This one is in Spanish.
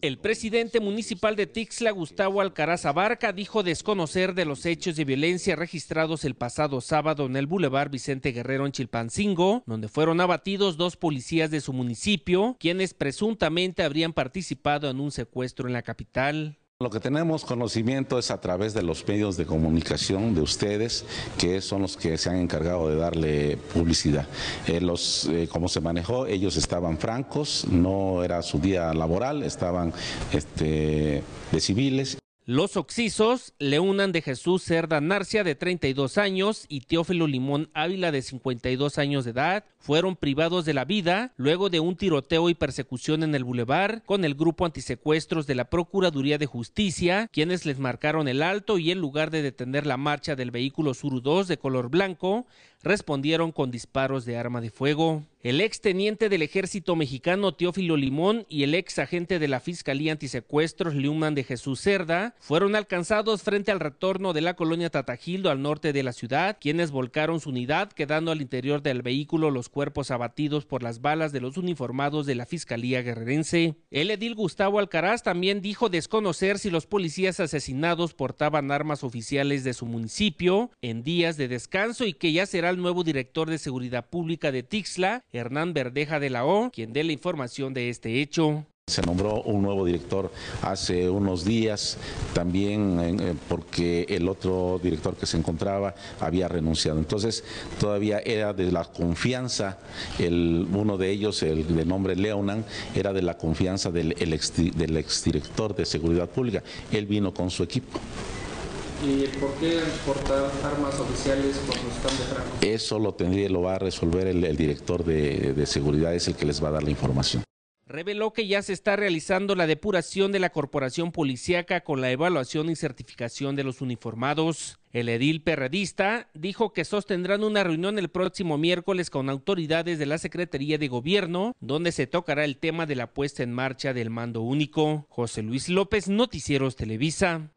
El presidente municipal de Tixla, Gustavo Alcaraz Abarca, dijo desconocer de los hechos de violencia registrados el pasado sábado en el Boulevard Vicente Guerrero en Chilpancingo, donde fueron abatidos dos policías de su municipio, quienes presuntamente habrían participado en un secuestro en la capital. Lo que tenemos conocimiento es a través de los medios de comunicación de ustedes, que son los que se han encargado de darle publicidad. Eh, los, eh, como se manejó, ellos estaban francos, no era su día laboral, estaban este, de civiles los Oxisos, Leunan de Jesús Cerda Narcia, de 32 años, y Teófilo Limón Ávila, de 52 años de edad, fueron privados de la vida luego de un tiroteo y persecución en el Boulevard con el grupo antisecuestros de la Procuraduría de Justicia, quienes les marcaron el alto y en lugar de detener la marcha del vehículo Suru 2 de color blanco, respondieron con disparos de arma de fuego. El exteniente del ejército mexicano Teófilo Limón y el ex agente de la Fiscalía Antisecuestros Liuman de Jesús Cerda fueron alcanzados frente al retorno de la colonia Tatajildo al norte de la ciudad, quienes volcaron su unidad, quedando al interior del vehículo los cuerpos abatidos por las balas de los uniformados de la Fiscalía Guerrerense. El edil Gustavo Alcaraz también dijo desconocer si los policías asesinados portaban armas oficiales de su municipio en días de descanso y que ya será nuevo director de Seguridad Pública de Tixla, Hernán Verdeja de la O, quien dé la información de este hecho. Se nombró un nuevo director hace unos días, también eh, porque el otro director que se encontraba había renunciado. Entonces, todavía era de la confianza, el, uno de ellos, el de nombre Leonan, era de la confianza del, ex, del exdirector de Seguridad Pública. Él vino con su equipo. ¿Y por qué exportar armas oficiales cuando están de franco? Eso lo tendría, lo va a resolver el, director de, de seguridad, es el que les va a dar la información reveló que ya se está realizando la depuración de la corporación policíaca con la evaluación y certificación de los uniformados. El edil perredista dijo que sostendrán una reunión el próximo miércoles con autoridades de la Secretaría de Gobierno, donde se tocará el tema de la puesta en marcha del mando único. José Luis López, Noticieros Televisa.